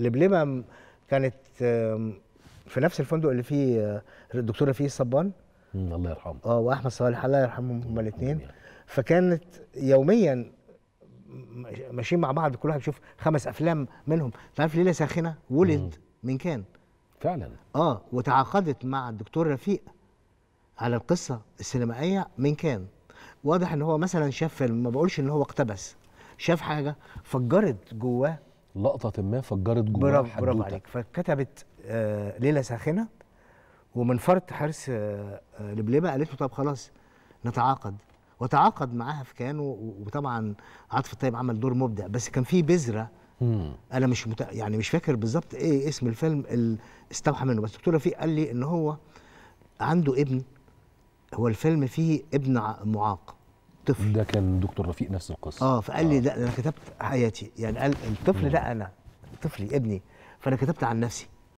لبلبه كانت في نفس الفندق اللي فيه آه، الدكتور رفيق الصبان الله يرحمه اه واحمد صالح الله يرحمهم هما الاثنين فكانت يوميا ماشيين مع بعض كل واحد بيشوف خمس افلام منهم تعرف ليله ساخنه ولد من كان فعلا اه وتعاقدت مع الدكتور رفيق على القصه السينمائيه من كان واضح ان هو مثلا شاف فيلم ما بقولش ان هو اقتبس شاف حاجه فجرت جواه لقطه ما فجرت جوه برافو برافو عليك فكتبت آه ليله ساخنه ومن فرط حارس آه،, آه لبلبه قالت له طب خلاص نتعاقد وتعاقد معاها في كانو وطبعا عاطف الطيب عمل دور مبدع بس كان في بذره انا مش مت... يعني مش فاكر بالظبط ايه اسم الفيلم اللي استوحى منه بس دكتور رفيق قال لي ان هو عنده ابن هو الفيلم فيه ابن معاق طفل ده كان دكتور رفيق نفس القصه اه فقال لي آه. لا انا كتبت حياتي يعني قال الطفل ده انا طفلي ابني فانا كتبت عن نفسي